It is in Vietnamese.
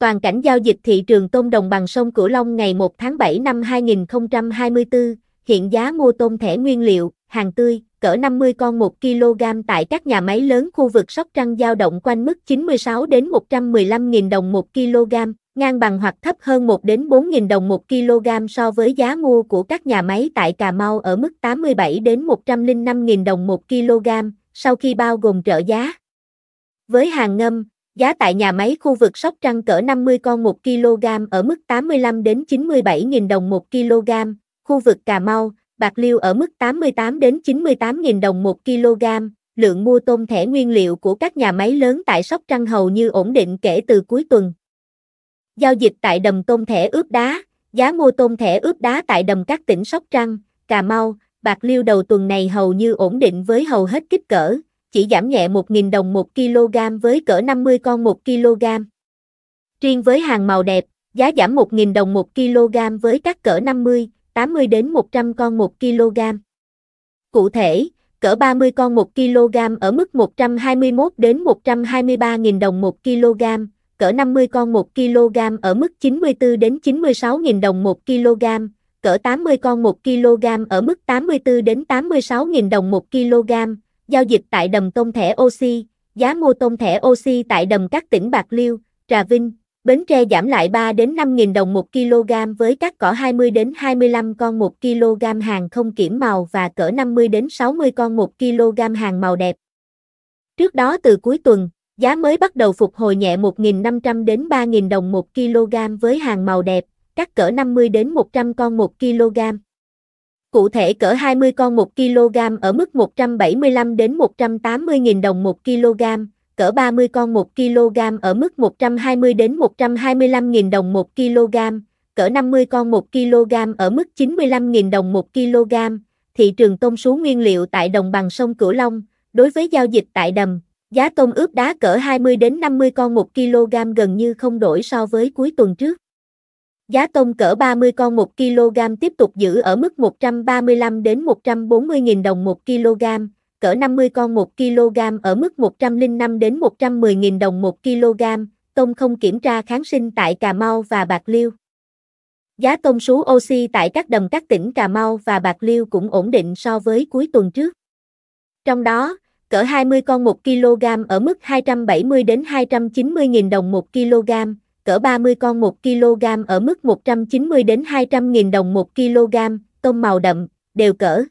Toàn cảnh giao dịch thị trường tôm đồng bằng sông Cửu Long ngày 1 tháng 7 năm 2024, hiện giá mua tôm thẻ nguyên liệu, hàng tươi, cỡ 50 con 1 kg tại các nhà máy lớn khu vực Sóc Trăng dao động quanh mức 96 đến 115 000 đồng 1 kg, ngang bằng hoặc thấp hơn 1 đến 4 000 đồng 1 kg so với giá mua của các nhà máy tại Cà Mau ở mức 87 đến 105 000 đồng 1 kg, sau khi bao gồm trợ giá. Với hàng ngâm, Giá tại nhà máy khu vực Sóc Trăng cỡ 50 con 1 kg ở mức 85 đến 97.000 đồng 1 kg, khu vực Cà Mau, Bạc Liêu ở mức 88 đến 98.000 đồng 1 kg. Lượng mua tôm thẻ nguyên liệu của các nhà máy lớn tại Sóc Trăng hầu như ổn định kể từ cuối tuần. Giao dịch tại đầm tôm thẻ ướp đá, giá mua tôm thẻ ướp đá tại đầm các tỉnh Sóc Trăng, Cà Mau, Bạc Liêu đầu tuần này hầu như ổn định với hầu hết kích cỡ chỉ giảm nhẹ 1.000 đồng 1 kg với cỡ 50 con 1 kg. Riêng với hàng màu đẹp, giá giảm 1.000 đồng 1 kg với các cỡ 50, 80 đến 100 con 1 kg. Cụ thể, cỡ 30 con 1 kg ở mức 121 đến 123.000 đồng 1 kg, cỡ 50 con 1 kg ở mức 94 đến 96.000 đồng 1 kg, cỡ 80 con 1 kg ở mức 84 đến 86.000 đồng 1 kg giao dịch tại đầm tôm thẻ oxy, giá mua tôm thẻ oxy tại đầm các tỉnh Bạc Liêu, Trà Vinh, Bến Tre giảm lại 3 đến 5 000 đồng 1 kg với các cỏ 20 đến 25 con 1 kg hàng không kiểm màu và cỡ 50 đến 60 con 1 kg hàng màu đẹp. Trước đó từ cuối tuần, giá mới bắt đầu phục hồi nhẹ 1.500 đến 3.000 đồng 1 kg với hàng màu đẹp, các cỡ 50 đến 100 con 1 kg cụ thể cỡ 20 con 1 kg ở mức 175 đến 180 000 đồng 1 kg, cỡ 30 con 1 kg ở mức 120 đến 125 000 đồng 1 kg, cỡ 50 con 1 kg ở mức 95 000 đồng 1 kg. Thị trường tôm sú nguyên liệu tại đồng bằng sông Cửu Long, đối với giao dịch tại đầm, giá tôm ướp đá cỡ 20 đến 50 con 1 kg gần như không đổi so với cuối tuần trước. Giá tôm cỡ 30 con 1 kg tiếp tục giữ ở mức 135 đến 140 000 đồng 1 kg, cỡ 50 con 1 kg ở mức 105 đến 110 000 đồng 1 kg, tôm không kiểm tra kháng sinh tại Cà Mau và Bạc Liêu. Giá tôm sú oxy tại các đầm các tỉnh Cà Mau và Bạc Liêu cũng ổn định so với cuối tuần trước. Trong đó, cỡ 20 con 1 kg ở mức 270 đến 290 000 đồng 1 kg cỡ 30 con 1 kg ở mức 190 đến 200 nghìn đồng 1 kg, tôm màu đậm, đều cỡ.